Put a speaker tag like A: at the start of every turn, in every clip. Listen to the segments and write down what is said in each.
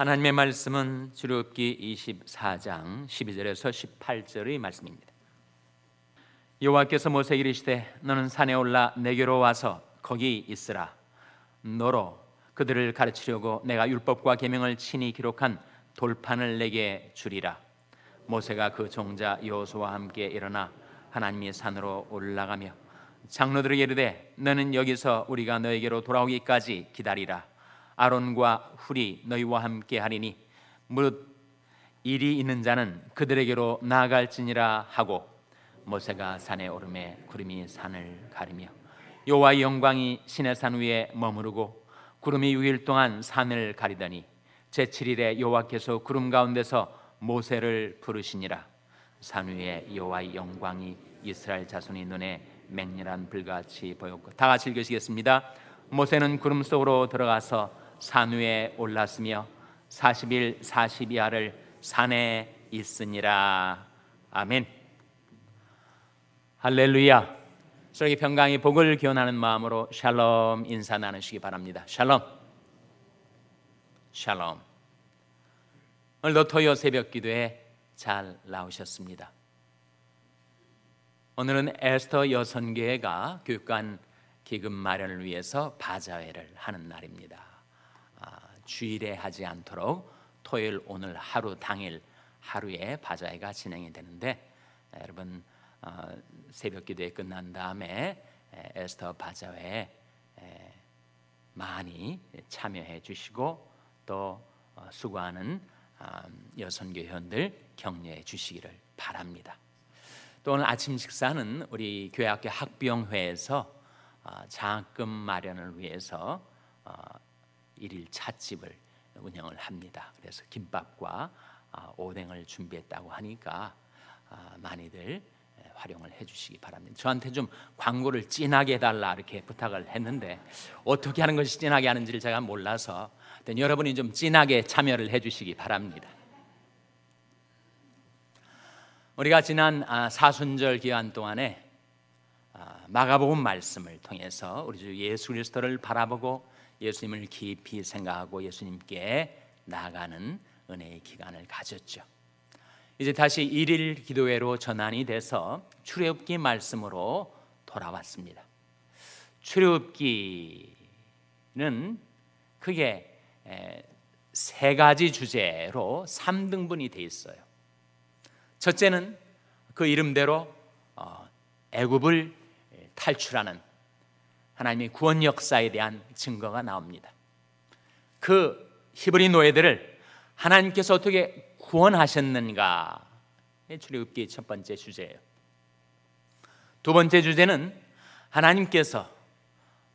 A: 하나님의 말씀은 주력기 24장 12절에서 18절의 말씀입니다. 여호와께서 모세 이르시되 너는 산에 올라 내게로 와서 거기 있으라. 너로 그들을 가르치려고 내가 율법과 계명을 친히 기록한 돌판을 내게 주리라. 모세가 그 종자 여호수와 함께 일어나 하나님의 산으로 올라가며 장로들에게 이르되 너는 여기서 우리가 너에게로 돌아오기까지 기다리라. 아론과 훌이 너희와 함께 하리니 무릇 일이 있는 자는 그들에게로 나아갈지니라 하고 모세가 산에 오르매 구름이 산을 가리며 여호와의 영광이 시내 산 위에 머무르고 구름이 6일 동안 산을 가리더니 제7일에 여호와께서 구름 가운데서 모세를 부르시니라 산 위에 여호와의 영광이 이스라엘 자손의 눈에 맹렬한 불같이 보였고 다 같이 읽으시겠습니다 모세는 구름 속으로 들어가서 산 위에 올랐으며 40일 4 0이하를 산에 있으니라. 아멘. 할렐루야. 저렇게 평강의 복을 기원하는 마음으로 샬롬 인사 나누시기 바랍니다. 샬롬. 샬롬. 오늘도 토요 새벽 기도에 잘 나오셨습니다. 오늘은 에스터 여선교회가 교육관 기금 마련을 위해서 바자회를 하는 날입니다. 아, 주일에 하지 않도록 토요일 오늘 하루 당일 하루에 바자회가 진행이 되는데 여러분 어, 새벽 기도에 끝난 다음에 에스터 바자회에 많이 참여해 주시고 또 어, 수고하는 아, 여선교 회원들 격려해 주시기를 바랍니다. 또 오늘 아침 식사는 우리 교회학교 학병회에서 아, 장학금 마련을 위해서 일일 찻집을 운영을 합니다. 그래서 김밥과 아, 오뎅을 준비했다고 하니까 아, 많이들 예, 활용을 해주시기 바랍니다. 저한테 좀 광고를 진하게 달라 이렇게 부탁을 했는데 어떻게 하는 것이 진하게 하는지를 제가 몰라서 여러분이 좀 진하게 참여를 해주시기 바랍니다. 우리가 지난 아, 사순절 기간 동안에 마가복음 말씀을 통해서 우리 주 예수 그리스도를 바라보고 예수님을 깊이 생각하고 예수님께 나아가는 은혜의 기간을 가졌죠. 이제 다시 일일 기도회로 전환이 돼서 출애굽기 말씀으로 돌아왔습니다. 출애굽기는 크게 세 가지 주제로 3등분이 돼 있어요. 첫째는 그 이름대로 어, 애굽을 탈출하는 하나님의 구원 역사에 대한 증거가 나옵니다. 그 히브리 노예들을 하나님께서 어떻게 구원하셨는가? 출애굽기 첫 번째 주제예요. 두 번째 주제는 하나님께서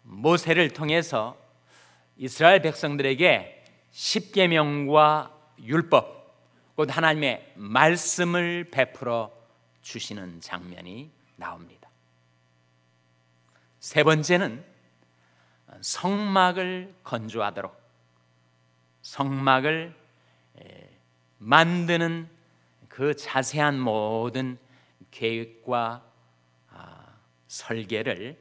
A: 모세를 통해서 이스라엘 백성들에게 십계명과 율법, 곧 하나님의 말씀을 베풀어 주시는 장면이 나옵니다. 세 번째는 성막을 건조하도록 성막을 만드는 그 자세한 모든 계획과 아, 설계를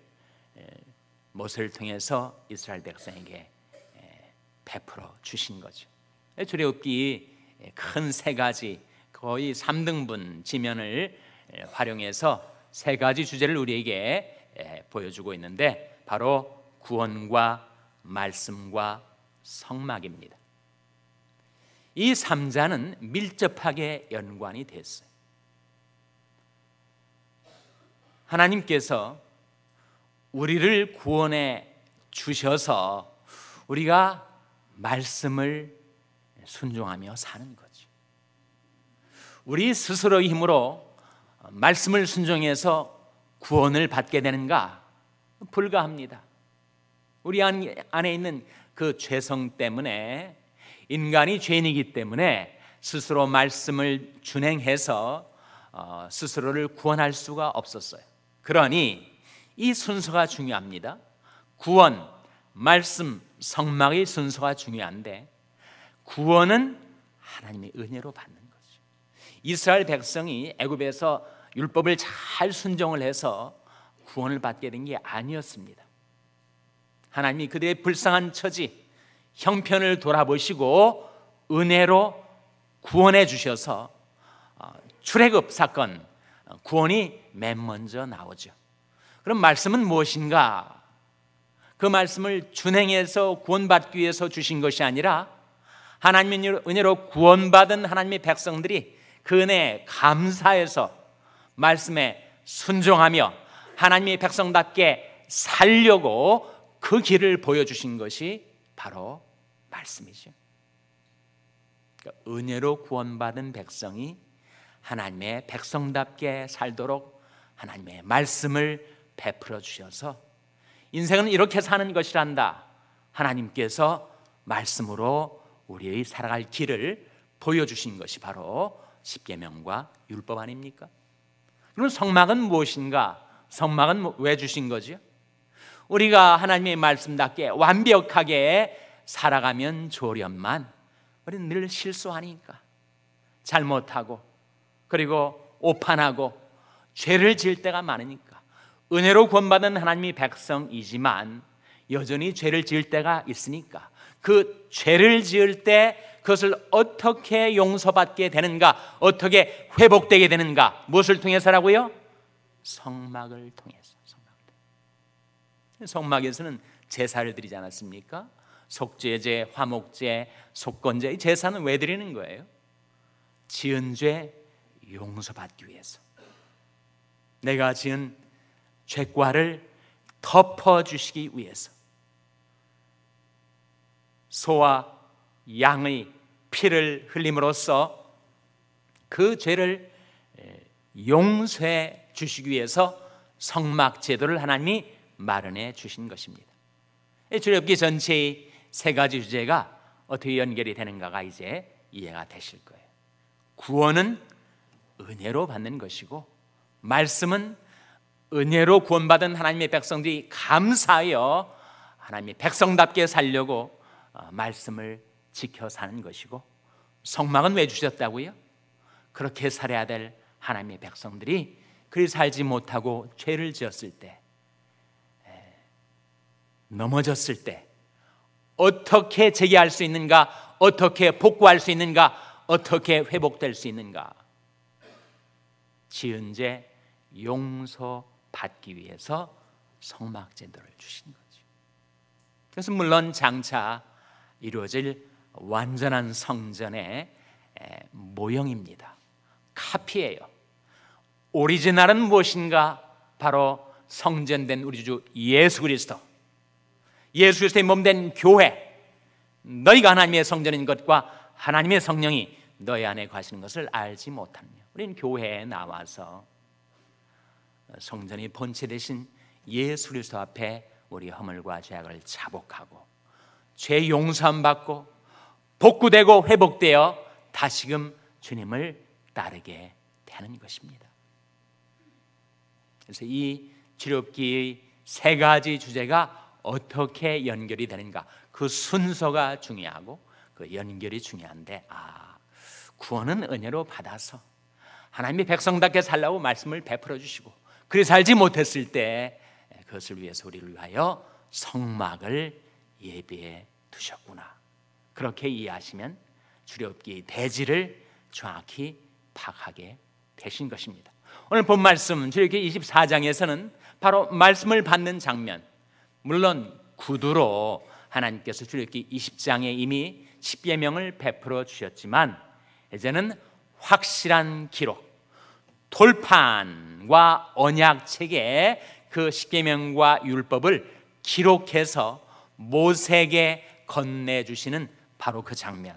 A: 모세를 통해서 이스라엘 백성에게 베풀어 주신 거죠. 출애굽기 큰 세 가지 거의 3등분 지면을 활용해서 세 가지 주제를 우리에게 예, 보여주고 있는데 바로 구원과 말씀과 성막입니다. 이 삼자는 밀접하게 연관이 됐어요. 하나님께서 우리를 구원해 주셔서 우리가 말씀을 순종하며 사는 거죠. 우리 스스로의 힘으로 말씀을 순종해서 구원을 받게 되는가? 불가합니다. 우리 안에 있는 그 죄성 때문에 인간이 죄인이기 때문에 스스로 말씀을 준행해서 어, 스스로를 구원할 수가 없었어요. 그러니 이 순서가 중요합니다. 구원, 말씀, 성막의 순서가 중요한데 구원은 하나님의 은혜로 받는 거죠. 이스라엘 백성이 애굽에서 율법을 잘 순종을 해서 구원을 받게 된 게 아니었습니다. 하나님이 그들의 불쌍한 처지, 형편을 돌아보시고 은혜로 구원해 주셔서 어, 출애굽 사건 어, 구원이 맨 먼저 나오죠. 그럼 말씀은 무엇인가? 그 말씀을 준행해서 구원받기 위해서 주신 것이 아니라 하나님의 은혜로 구원받은 하나님의 백성들이 그 은혜에 감사해서 말씀에 순종하며 하나님의 백성답게 살려고 그 길을 보여주신 것이 바로 말씀이죠. 그러니까 은혜로 구원받은 백성이 하나님의 백성답게 살도록 하나님의 말씀을 베풀어 주셔서 인생은 이렇게 사는 것이란다. 하나님께서 말씀으로 우리의 살아갈 길을 보여주신 것이 바로 십계명과 율법 아닙니까? 그럼 성막은 무엇인가? 성막은 뭐, 왜 주신 거지 우리가 하나님의 말씀답게 완벽하게 살아가면 좋련만 우리는 늘 실수하니까 잘못하고 그리고 오판하고 죄를 질 때가 많으니까 은혜로 구원받은 하나님의 백성이지만 여전히 죄를 지을 때가 있으니까 그 죄를 지을 때 그것을 어떻게 용서받게 되는가? 어떻게 회복되게 되는가? 무엇을 통해서라고요? 성막을 통해서. 성막. 에서는 제사를 드리지 않았습니까? 속죄제, 화목제, 속건제 이 제사는 왜 드리는 거예요? 지은 죄 용서받기 위해서. 내가 지은 죄과를 덮어 주시기 위해서. 소와 양의 피를 흘림으로써 그 죄를 용서해 주시기 위해서 성막 제도를 하나님이 마련해 주신 것입니다. 출애굽기 전체의 세 가지 주제가 어떻게 연결이 되는가가 이제 이해가 되실 거예요. 구원은 은혜로 받는 것이고 말씀은 은혜로 구원받은 하나님의 백성들이 감사하여 하나님의 백성답게 살려고 어, 말씀을 지켜 사는 것이고 성막은 왜 주셨다고요? 그렇게 살아야 될 하나님의 백성들이 그리 살지 못하고 죄를 지었을 때 넘어졌을 때 어떻게 재개할 수 있는가? 어떻게 복구할 수 있는가? 어떻게 회복될 수 있는가? 지은 죄 용서받기 위해서 성막제도를 주신 거죠. 그래서 물론 장차 이루어질 완전한 성전의 모형입니다. 카피예요. 오리지널은 무엇인가? 바로 성전된 우리 주 예수 그리스도. 예수 그리스도의 몸된 교회. 너희가 하나님의 성전인 것과 하나님의 성령이 너희 안에 가시는 것을 알지 못합니 우리는 교회에 나와서 성전이 본체 대신 예수 그리스도 앞에 우리 허물과 죄악을 자복하고 죄용서 받고 복구되고 회복되어 다시금 주님을 따르게 되는 것입니다. 그래서 이 치료기의 세 가지 주제가 어떻게 연결이 되는가 그 순서가 중요하고 그 연결이 중요한데 아 구원은 은혜로 받아서 하나님이 백성답게 살라고 말씀을 베풀어 주시고 그리 살지 못했을 때 그것을 위해서 우리를 위하여 성막을 예비해 두셨구나. 그렇게 이해하시면 주력기 대지를 정확히 파악하게 되신 것입니다. 오늘 본 말씀 주력기 24장에서는 바로 말씀을 받는 장면. 물론 구두로 하나님께서 주력기 20장에 이미 십계명을 베풀어 주셨지만 이제는 확실한 기록, 돌판과 언약 책에 그 십계명과 율법을 기록해서 모세에게 건네주시는 바로 그 장면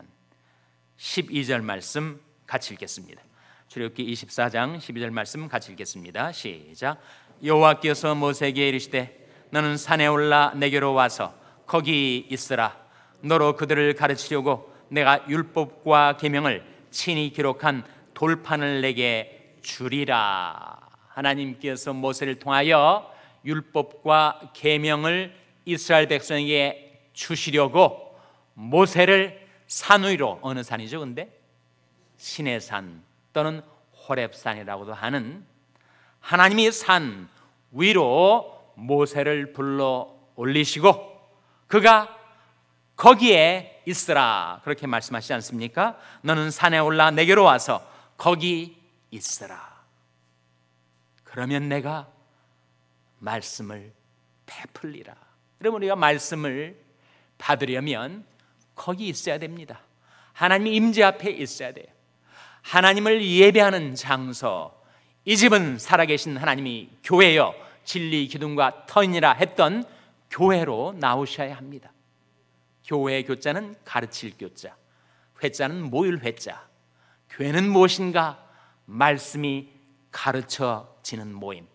A: 12절 말씀 같이 읽겠습니다 출애굽기 24장 12절 말씀 같이 읽겠습니다 시작 여호와께서 모세에게 이르시되 너는 산에 올라 내게로 와서 거기 있으라 너로 그들을 가르치려고 내가 율법과 계명을 친히 기록한 돌판을 내게 주리라 하나님께서 모세를 통하여 율법과 계명을 이스라엘 백성에게 주시려고 모세를 산 위로 어느 산이죠? 근데 신의 산 또는 호렙산이라고도 하는 하나님이 산 위로 모세를 불러 올리시고 그가 거기에 있으라 그렇게 말씀하시지 않습니까? 너는 산에 올라 내게로 와서 거기 있으라. 그러면 내가 말씀을 베풀리라. 여러분 우리가 말씀을 받으려면 거기 있어야 됩니다. 하나님 임재 앞에 있어야 돼요. 하나님을 예배하는 장소. 이 집은 살아계신 하나님이 교회여 진리 기둥과 터이라 했던 교회로 나오셔야 합니다. 교회의 교자는 가르칠 교자, 회자는 모일 회자. 교회는 무엇인가? 말씀이 가르쳐지는 모임.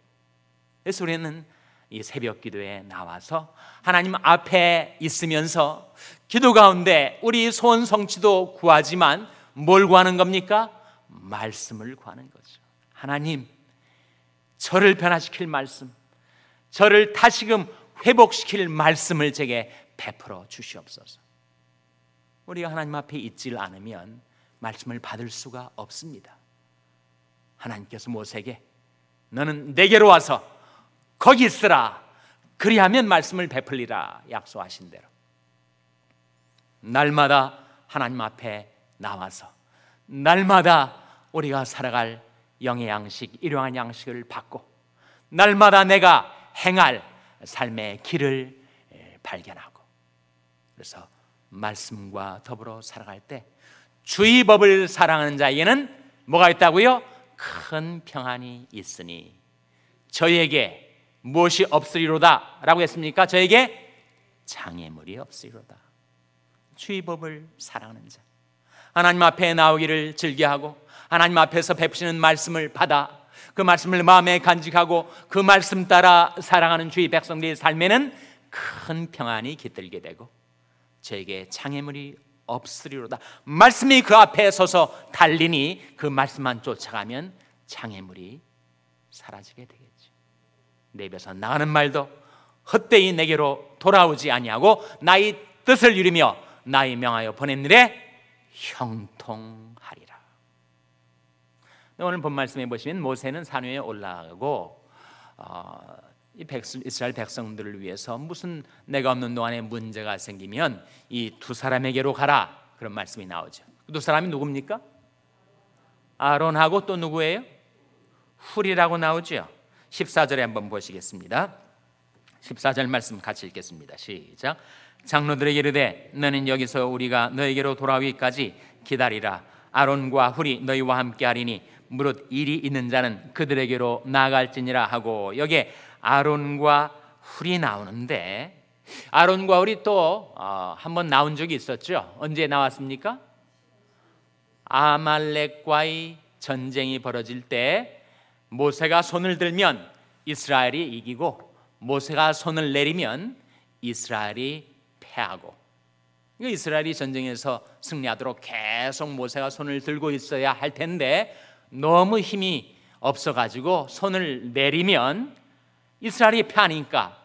A: 그래서 우리는 이 새벽 기도에 나와서 하나님 앞에 있으면서 기도 가운데 우리 소원 성취도 구하지만 뭘 구하는 겁니까? 말씀을 구하는 거죠. 하나님, 저를 변화시킬 말씀, 저를 다시금 회복시킬 말씀을 제게 베풀어 주시옵소서. 우리가 하나님 앞에 있질 않으면 말씀을 받을 수가 없습니다. 하나님께서 모세에게 너는 내게로 와서 거기 있으라. 그리하면 말씀을 베풀리라 약속하신 대로. 날마다 하나님 앞에 나와서 날마다 우리가 살아갈 영의 양식, 일용한 양식을 받고 날마다 내가 행할 삶의 길을 발견하고 그래서 말씀과 더불어 살아갈 때 주의 법을 사랑하는 자에게는 뭐가 있다고요? 큰 평안이 있으니 저에게 무엇이 없으리로다 라고 했습니까? 저에게 장애물이 없으리로다 주의법을 사랑하는 자 하나님 앞에 나오기를 즐겨하고 하나님 앞에서 베푸시는 말씀을 받아 그 말씀을 마음에 간직하고 그 말씀 따라 사랑하는 주의 백성들의 삶에는 큰 평안이 깃들게 되고 저에게 장애물이 없으리로다 말씀이 그 앞에 서서 달리니 그 말씀만 쫓아가면 장애물이 사라지게 되겠다 내 입에서 나가는 말도 헛되이 내게로 돌아오지 아니하고 나의 뜻을 이루며 나의 명하여 보낸 일에 형통하리라. 네, 오늘 본 말씀에 보시면 모세는 산 위에 올라가고 어, 이 백수, 이스라엘 백성들을 위해서 무슨 내가 없는 동안에 문제가 생기면 이 두 사람에게로 가라 그런 말씀이 나오죠. 그두 사람이 누굽니까? 아론하고 또 누구예요? 훌이라고 나오죠. 14절에 한번 보시겠습니다. 14절 말씀 같이 읽겠습니다. 시작. 장로들에게 이르되 너는 여기서 우리가 너에게로 돌아오기까지 기다리라. 아론과 훌이 너희와 함께 하리니 무릇 일이 있는 자는 그들에게로 나갈지니라 하고 여기에 아론과 훌이 나오는데 아론과 훌이 또 어, 한번 나온 적이 있었죠. 언제 나왔습니까? 아말렉과의 전쟁이 벌어질 때 모세가 손을 들면 이스라엘이 이기고 모세가 손을 내리면 이스라엘이 패하고 이스라엘이 전쟁에서 승리하도록 계속 모세가 손을 들고 있어야 할 텐데 너무 힘이 없어가지고 손을 내리면 이스라엘이 패하니까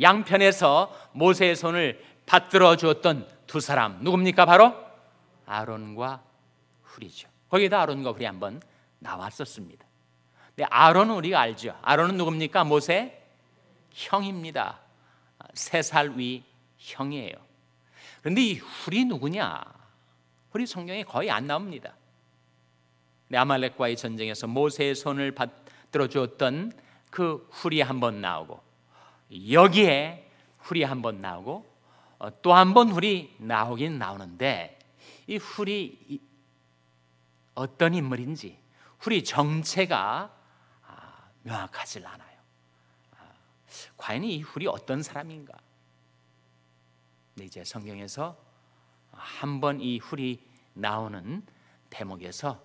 A: 양편에서 모세의 손을 받들어 주었던 두 사람 누굽니까 바로 아론과 후리죠. 거기다 아론과 후리 한번 나왔었습니다. 근데 네, 아론은 우리가 알죠. 아론은 누굽니까? 모세 형입니다. 세 살 위 형이에요. 그런데 이 훌이 누구냐? 훌이 성경에 거의 안 나옵니다. 네, 아말렉과의 전쟁에서 모세의 손을 받들어 주었던 그 훌이 한 번 나오고 여기에 훌이 한 번 나오고 어, 또한 번 훌이 나오긴 나오는데 이 훌이 어떤 인물인지 훌이 정체가 명확하지 않아요. 아, 과연 이 훌이 어떤 사람인가? 이제 성경에서 한 번 이 훌이 나오는 대목에서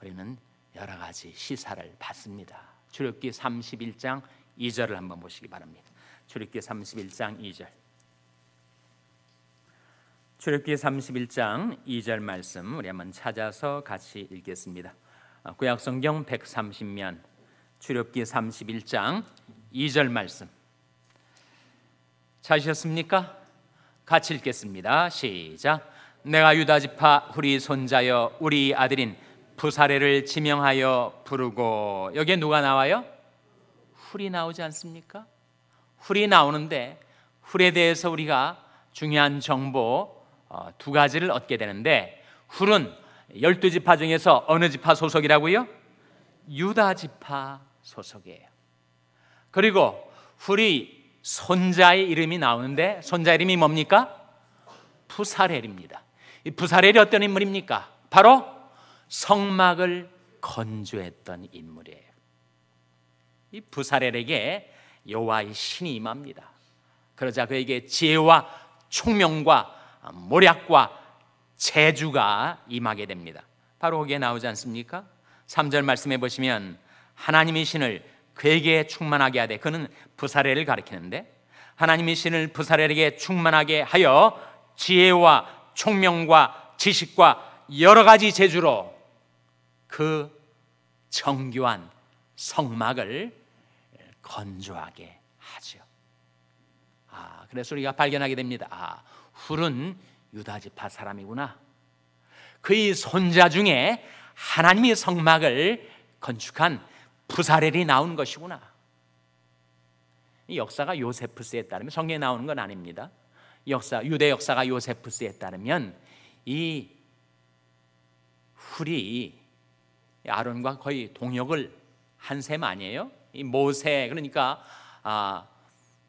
A: 우리는 여러 가지 시사를 받습니다. 출애굽기 31장 2절을 한번 보시기 바랍니다. 출애굽기 31장 2절. 출애굽기 31장 2절 말씀 우리 한번 찾아서 같이 읽겠습니다. 아, 구약 성경 130면 출애기 31장 2절 말씀. 찾으셨습니까? 같이 읽겠습니다. 시작. 내가 유다 지파 우리 손자여 우리 아들인 부사레를 지명하여 부르고 여기에 누가 나와요? 훌이 나오지 않습니까? 훌이 나오는데 훌에 대해서 우리가 중요한 정보 어, 두 가지를 얻게 되는데 훌은 열두 지파 중에서 어느 지파 소속이라고요? 유다 지파 소속이에요. 그리고 후리 손자의 이름이 나오는데 손자 이름이 뭡니까? 부사렐입니다. 이 부사렐이 어떤 인물입니까? 바로 성막을 건조했던 인물이에요. 이 부사렐에게 여호와의 신이 임합니다. 그러자 그에게 지혜와 총명과 모략과 재주가 임하게 됩니다. 바로 거기에 나오지 않습니까? 3절 말씀해 보시면 하나님의 신을 그에게 충만하게 하되 그는 부사례를 가리키는데 하나님의 신을 부사례에게 충만하게 하여 지혜와 총명과 지식과 여러 가지 재주로 그 정교한 성막을 건조하게 하죠. 아, 그래서 우리가 발견하게 됩니다. 아, 훌은 유다 지파 사람이구나. 그의 손자 중에 하나님의 성막을 건축한 부사렐이 나온 것이구나. 이 역사가 요세프스에 따르면 성경에 나오는 건 아닙니다. 역사 유대 역사가 요세프스에 따르면 이 훌이 아론과 거의 동역을 한 셈 아니에요? 이 모세 그러니까 아,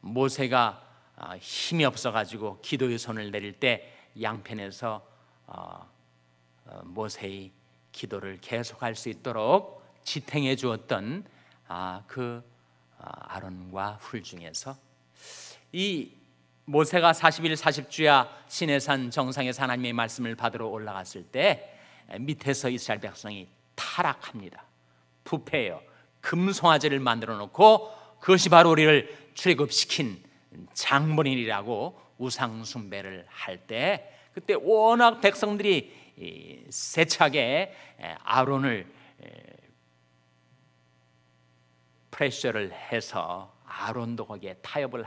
A: 모세가 아, 힘이 없어가지고 기도의 손을 내릴 때 양편에서 어, 어 모세의 기도를 계속할 수 있도록 지탱해 주었던 아, 그 아, 아론과 훌 중에서 이 모세가 40일 40주야 시내산 정상에서 하나님의 말씀을 받으러 올라갔을 때 밑에서 이스라엘 백성이 타락합니다. 부패해요. 금송아지를 만들어 놓고 그것이 바로 우리를 출애굽시킨 장본인이라고 우상 숭배를 할 때 그때 워낙 백성들이 세차게 아론을 프레셔를 해서 아론도거기에 타협을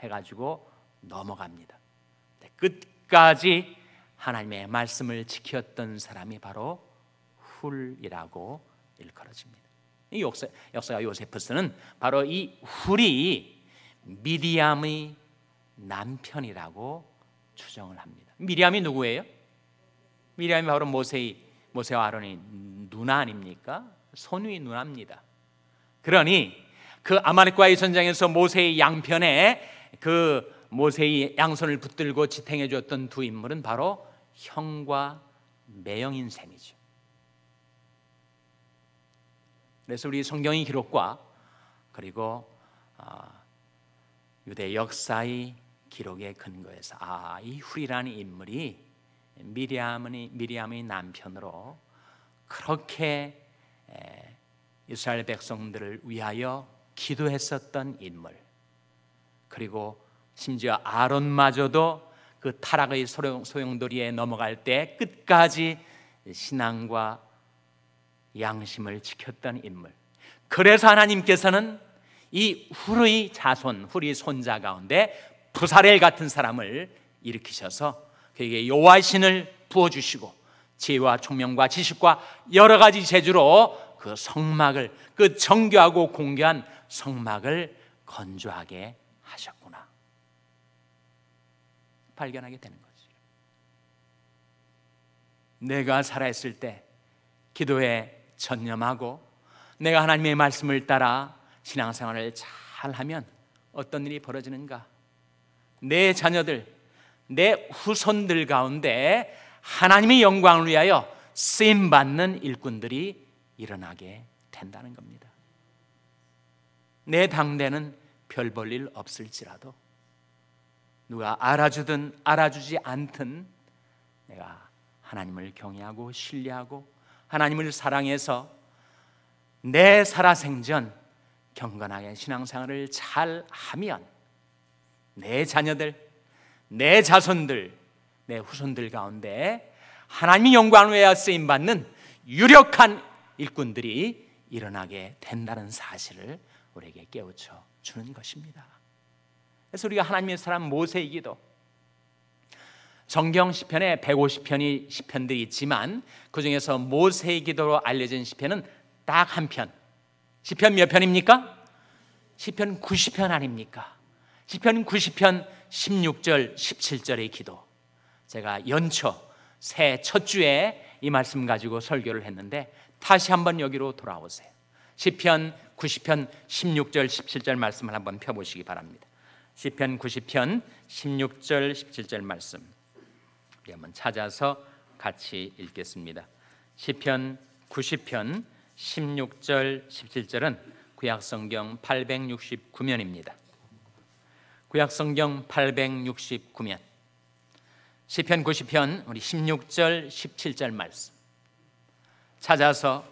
A: 해가지고 넘어갑니다. 끝까지 하나님의 말씀을 지켰던 사람이 바로 훌이라고 일컬어집니다. 이 역사, 역사가 요세프스는 바로 이 훌이 미디암의 남편이라고 추정을 합니다. 미디암이 누구예요? 미디암이 바로 모세의 모세와 아론의 누나 아닙니까? 손위 누나입니다. 그러니 그 아말렉과의 전쟁에서 모세의 양편에 그 모세의 양손을 붙들고 지탱해 주었던 두 인물은 바로 형과 매형인 셈이죠. 그래서 우리 성경의 기록과 그리고 아, 유대 역사의 기록에 근거해서 아이 후리라는 인물이 미리암의 미리암의 남편으로 그렇게 이스라엘 백성들을 위하여 기도했었던 인물. 그리고 심지어 아론마저도 그 타락의 소용, 소용돌이에 넘어갈 때 끝까지 신앙과 양심을 지켰던 인물. 그래서 하나님께서는 이 후르의 자손, 후르의 손자 가운데 부사렐 같은 사람을 일으키셔서 그에게 여호 신을 부어 주시고 지혜와 총명과 지식과 여러 가지 재주로 그 성막을 그 정교하고 공개한 성막을 건조하게 하셨구나. 발견하게 되는 거죠. 내가 살아있을 때 기도에 전념하고 내가 하나님의 말씀을 따라 신앙생활을 잘하면 어떤 일이 벌어지는가? 내 자녀들, 내 후손들 가운데 하나님의 영광을 위하여 쓰임 받는 일꾼들이 일어나게 된다는 겁니다. 내 당대는 별볼일 없을지라도 누가 알아주든 알아주지 않든 내가 하나님을 경외하고 신뢰하고 하나님을 사랑해서 내 살아생전 경건하게 신앙생활을 잘 하면 내 자녀들, 내 자손들, 내 후손들 가운데 하나님의 영광을 위하 쓰임 받는 유력한 일꾼들이 일어나게 된다는 사실을 우리에게 깨우쳐 주는 것입니다. 그래서 우리가 하나님의 사람 모세이기도 성경 시편에 150편이 시편들이 있지만 그 중에서 모세의 기도로 알려진 시편은 딱 한 편. 시편 몇 편입니까? 시편 90편 아닙니까? 시편 90편 16절 17절의 기도. 제가 연초 새 첫 주에 이 말씀 가지고 설교를 했는데 다시 한번 여기로 돌아오세요. 시편 90편 16절 17절 말씀을 한번 펴 보시기 바랍니다. 시편 90편 16절 17절 말씀. 우리 한번 찾아서 같이 읽겠습니다. 시편 90편 16절 17절은 구약 성경 869면입니다. 구약 성경 869면. 시편 90편 우리 16절 17절 말씀. 찾아서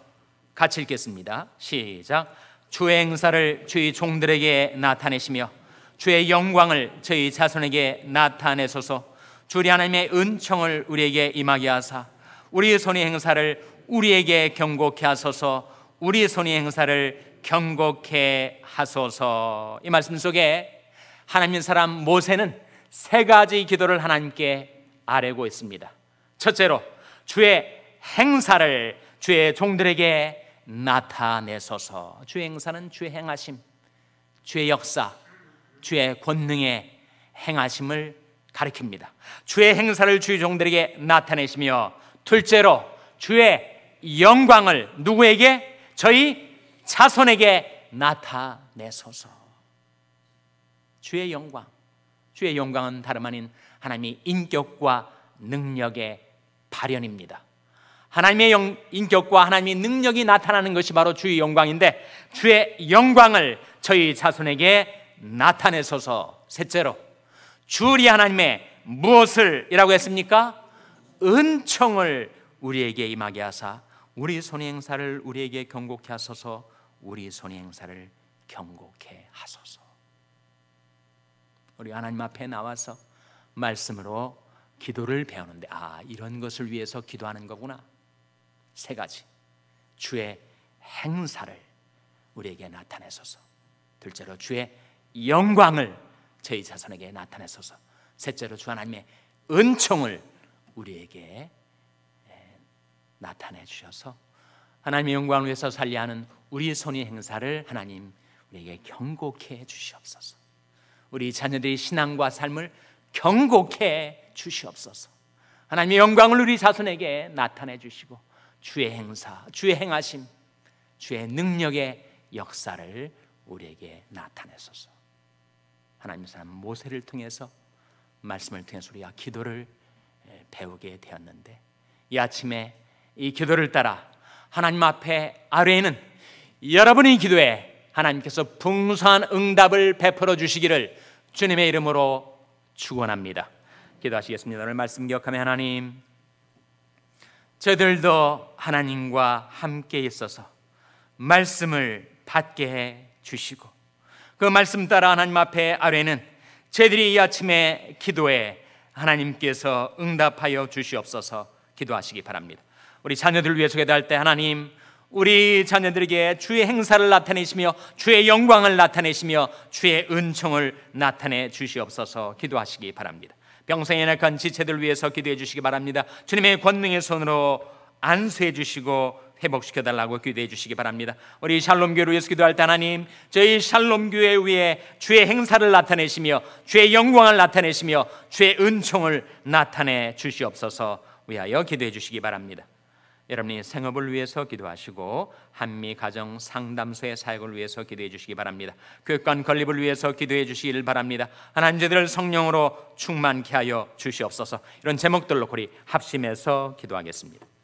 A: 같이 읽겠습니다. 시작. 주의 행사를 주의 종들에게 나타내시며 주의 영광을 저희 자손에게 나타내소서. 주리 하나님의 은총을 우리에게 임하게 하사 우리의 손의 행사를 우리에게 경고케 하소서. 우리의 손의 행사를 경고케 하소서. 이 말씀 속에 하나님 사람 모세는 세 가지 기도를 하나님께 아뢰고 있습니다. 첫째로 주의 행사를 주의 종들에게 나타내소서. 주의 행사는 주의 행하심, 주의 역사, 주의 권능의 행하심을 가리킵니다. 주의 행사를 주의 종들에게 나타내시며 둘째로 주의 영광을 누구에게 저희 자손에게 나타내소서. 주의 영광. 주의 영광은 다름 아닌 하나님이 인격과 능력의 발현입니다. 하나님의 영, 인격과 하나님의 능력이 나타나는 것이 바로 주의 영광인데 주의 영광을 저희 자손에게 나타내소서. 셋째로 주리 하나님의 무엇을이라고 했습니까? 은총을 우리에게 임하게 하사 우리 손의 행사를 우리에게 경고케 하소서. 우리 손의 행사를 경고케 하소서. 우리 하나님 앞에 나와서 말씀으로 기도를 배우는데 아 이런 것을 위해서 기도하는 거구나. 세 가지. 주의 행사를 우리에게 나타내소서. 둘째로 주의 영광을 저희 자손에게 나타내소서. 셋째로 주 하나님의 은총을 우리에게 나타내 주셔서 하나님의 영광을 위해서 살려 하는 우리의 손의 행사를 하나님 우리에게 경고케 주시옵소서. 우리 자녀들의 신앙과 삶을 경고케 주시옵소서. 하나님의 영광을 우리 자손에게 나타내 주시고 주의 행사, 주의 행하심, 주의 능력의 역사를 우리에게 나타내소서. 하나님 사람 모세를 통해서 말씀을 통해서 우리가 기도를 배우게 되었는데 이 아침에 이 기도를 따라 하나님 앞에 아래는 여러분의 기도에 하나님께서 풍성한 응답을 베풀어 주시기를 주님의 이름으로 축원합니다. 기도하시겠습니다. 오늘 말씀 기억하며 하나님 저들도 하나님과 함께 있어서 말씀을 받게 해 주시고 그 말씀 따라 하나님 앞에 아뢰는 저들이 이 아침에 기도해 하나님께서 응답하여 주시옵소서 기도하시기 바랍니다. 우리 자녀들 위해서 기도할 때 하나님 우리 자녀들에게 주의 행사를 나타내시며 주의 영광을 나타내시며 주의 은총을 나타내 주시옵소서 기도하시기 바랍니다. 병상에 약한 지체들 위해서 기도해 주시기 바랍니다. 주님의 권능의 손으로 안수해 주시고 회복시켜 달라고 기도해 주시기 바랍니다. 우리 샬롬 교회 위해서 기도할 때 하나님, 저희 샬롬 교회 위에 주의 행사를 나타내시며 주의 영광을 나타내시며 주의 은총을 나타내 주시옵소서. 위하여 기도해 주시기 바랍니다. 여러분이 생업을 위해서 기도하시고 한미 가정 상담소의 사역을 위해서 기도해 주시기 바랍니다. 교육관 건립을 위해서 기도해 주시기를 바랍니다. 하나님 들을 성령으로 충만케 하여 주시옵소서. 이런 제목들로 우리 합심해서 기도하겠습니다.